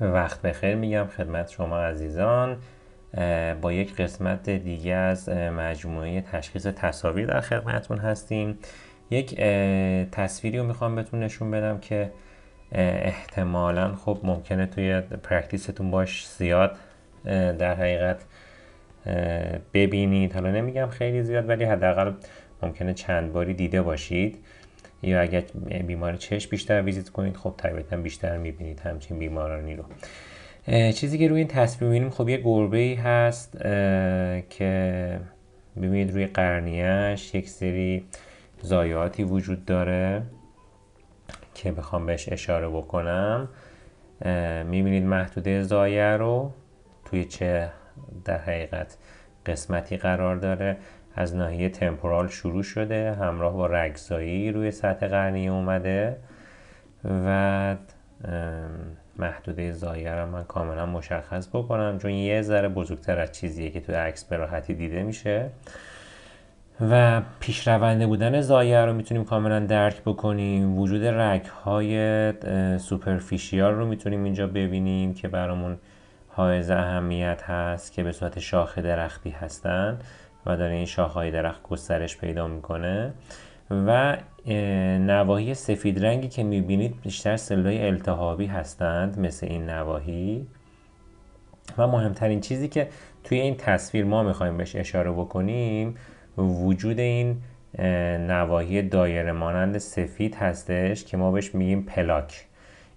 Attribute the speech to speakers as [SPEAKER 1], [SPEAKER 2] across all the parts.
[SPEAKER 1] وقت بخیر میگم خدمت شما عزیزان با یک قسمت دیگه از مجموعه تشخیص تصاویر در خدمتون هستیم یک تصویری رو میخوام بهتون نشون بدم که احتمالا خب ممکنه توی پرکتیستون باش زیاد در حقیقت ببینید حالا نمیگم خیلی زیاد ولی حداقل ممکنه چند باری دیده باشید یا اگر بیمار چشم بیشتر ویزیت کنید خب طبیعتا بیشتر میبینید همچین بیمارانی رو چیزی که روی این تصویر میبینیم خب یه گربه ای هست که ببینید روی قرنیهش یک سری زایاتی وجود داره که بخوام بهش اشاره بکنم میبینید محدوده زایه رو توی چه در حقیقت قسمتی قرار داره از ناحیه تمپورال شروع شده همراه با رگزایی روی سطح قرنیه اومده و محدوده زاویه رو من کاملا مشخص بکنم چون یه ذره بزرگتر از چیزیه که تو عکس به راحتی دیده میشه و پیشرونده بودن زایه رو میتونیم کاملا درک بکنیم وجود رگ های سوپرفیشیال رو میتونیم اینجا ببینیم که برامون حائز اهمیت هست که به صورت شاخه درختی هستن و داره این شاخهای درخت گسترش پیدا میکنه و نواحی سفید رنگی که میبینید بیشتر سلولای التهابی هستند مثل این نواحی و مهمترین چیزی که توی این تصویر ما میخوایم بهش اشاره بکنیم وجود این نواحی دایره مانند سفید هستش که ما بهش میگیم پلاک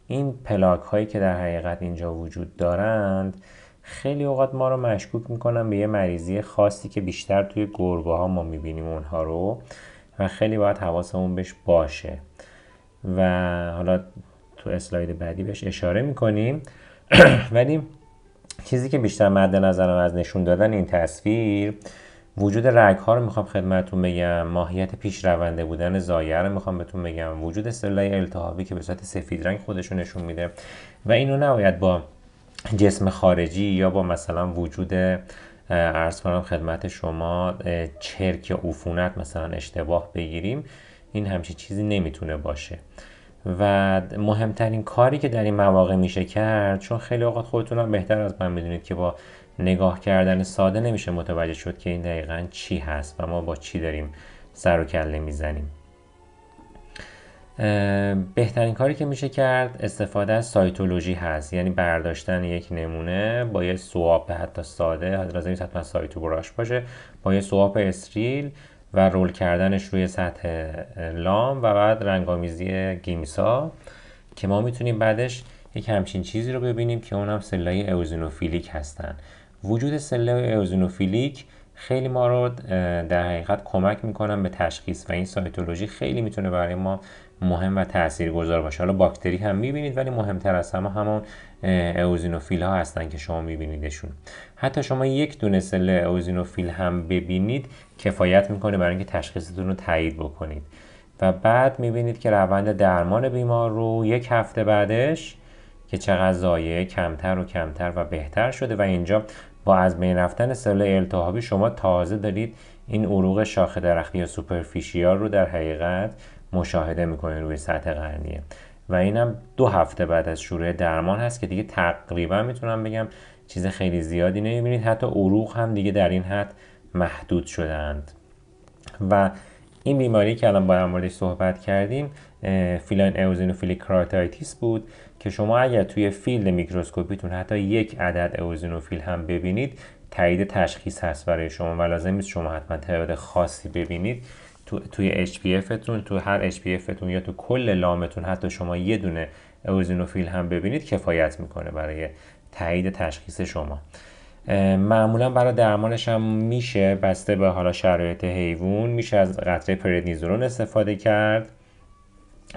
[SPEAKER 1] این پلاک هایی که در حقیقت اینجا وجود دارند خیلی اوقات ما رو مشکوک میکنن به یه مریضی خاصی که بیشتر توی گربه ها ما میبینیم اونها رو و خیلی باید حواسمون بهش باشه و حالا تو اسلاید بعدی بهش اشاره میکنیم ولی چیزی که بیشتر مد نظرم از نشون دادن این تصویر وجود رگ ها رو میخوام خدمتتون بگم ماهیت پیش رونده بودن زایه رو میخوام بهتون بگم وجود سلای التهابی که به صورت سفید رنگ خودشون نشون میده و اینو نباید با جسم خارجی یا با مثلا وجود ارز کنم خدمت شما چرک یا عفونت مثلا اشتباه بگیریم این همچین چیزی نمیتونه باشه و مهمترین کاری که در این مواقع میشه کرد چون خیلی اوقات خودتون هم بهتر از من میدونید که با نگاه کردن ساده نمیشه متوجه شد که این دقیقا چی هست و ما با چی داریم سر و کله میزنیم بهترین کاری که میشه کرد استفاده از سایتولوژی هست یعنی برداشتن یک نمونه با یه سواپ حتی ساده لازم نیست حتما سایتو براش باشه با یه سواپ استریل و رول کردنش روی سطح لام و بعد رنگامیزی گیمسا که ما میتونیم بعدش یک همچین چیزی رو ببینیم که اون هم سلای اوزینوفیلیک هستن وجود سلای اوزینوفیلیک خیلی ما رو در حقیقت کمک میکنن به تشخیص و این سایتولوژی خیلی میتونه برای ما مهم و تاثیرگذار باشه حالا باکتری هم میبینید ولی مهمتر از همه همون اوزینوفیل ها هستن که شما میبینیدشون حتی شما یک دونه سل اوزینوفیل هم ببینید کفایت میکنه برای اینکه تشخیصتون رو تایید بکنید و بعد میبینید که روند درمان بیمار رو یک هفته بعدش که چقدر زایه کمتر و کمتر و بهتر شده و اینجا با از بین رفتن سل التهابی شما تازه دارید این عروق شاخه درختی یا سوپرفیشیال رو در حقیقت مشاهده میکنه روی سطح قرنیه و اینم دو هفته بعد از شروع درمان هست که دیگه تقریبا میتونم بگم چیز خیلی زیادی نمیبینید حتی عروق هم دیگه در این حد محدود شدند و این بیماری که الان با هم موردش صحبت کردیم فیلان اوزینوفیلیک کراتایتیس بود که شما اگر توی فیلد میکروسکوپیتون حتی یک عدد اوزینوفیل هم ببینید تایید تشخیص هست برای شما و لازم نیست شما حتما تعداد خاصی ببینید تو، توی HPFتون تو هر HPFتون یا تو کل لامتون حتی شما یه دونه اوزینوفیل هم ببینید کفایت میکنه برای تایید تشخیص شما معمولا برای درمانش هم میشه بسته به حالا شرایط حیوان میشه از قطره پردنیزولون استفاده کرد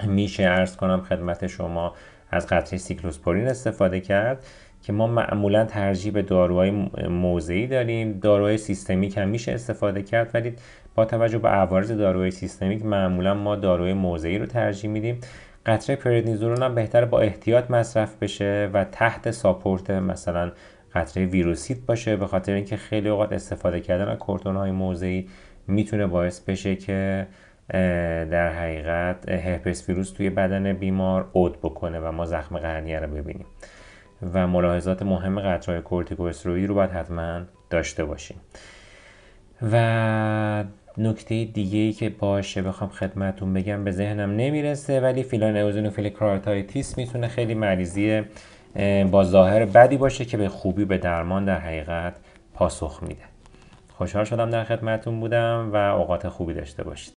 [SPEAKER 1] میشه ارز کنم خدمت شما از قطره سیکلوسپورین استفاده کرد که ما معمولا ترجیح به داروهای موضعی داریم داروهای سیستمیک هم میشه استفاده کرد ولی با توجه به عوارض داروهای سیستمیک معمولا ما داروهای موضعی رو ترجیح میدیم قطره پردنیزولون هم بهتر با احتیاط مصرف بشه و تحت ساپورت مثلا قطره ویروسیت باشه به خاطر اینکه خیلی اوقات استفاده کردن از کورتون موضعی میتونه باعث بشه که در حقیقت هرپس ویروس توی بدن بیمار عود بکنه و ما زخم قرنیه رو ببینیم و ملاحظات مهم قطرهای کورتیکوستروئید رو باید حتما داشته باشیم و نکته دیگه ای که باشه بخوام خدمتون بگم به ذهنم نمیرسه ولی فیلان اوزینوفیل کراتایتیس میتونه خیلی مریضی با ظاهر بدی باشه که به خوبی به درمان در حقیقت پاسخ میده خوشحال شدم در خدمتون بودم و اوقات خوبی داشته باشید